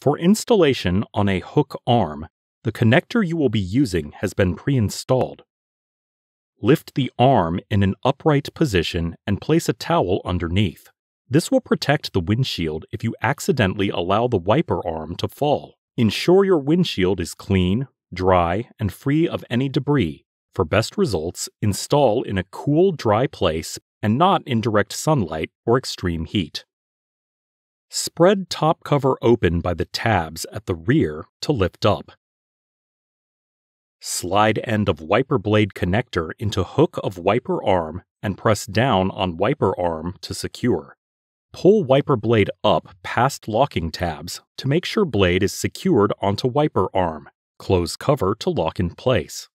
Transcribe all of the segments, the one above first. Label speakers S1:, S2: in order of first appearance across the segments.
S1: For installation on a hook arm, the connector you will be using has been pre-installed. Lift the arm in an upright position and place a towel underneath. This will protect the windshield if you accidentally allow the wiper arm to fall. Ensure your windshield is clean, dry, and free of any debris. For best results, install in a cool, dry place and not in direct sunlight or extreme heat. Spread top cover open by the tabs at the rear to lift up. Slide end of wiper blade connector into hook of wiper arm and press down on wiper arm to secure. Pull wiper blade up past locking tabs to make sure blade is secured onto wiper arm. Close cover to lock in place.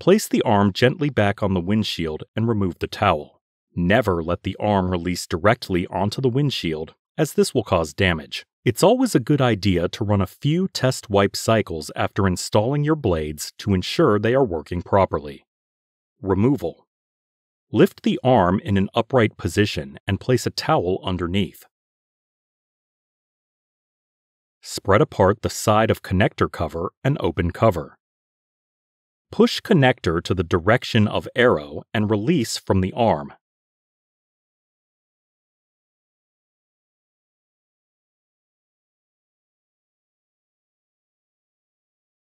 S1: Place the arm gently back on the windshield and remove the towel. Never let the arm release directly onto the windshield as this will cause damage. It's always a good idea to run a few test wipe cycles after installing your blades to ensure they are working properly. Removal Lift the arm in an upright
S2: position and place a towel underneath.
S1: Spread apart the side of connector cover and open cover. Push connector to the direction of arrow and release from the arm,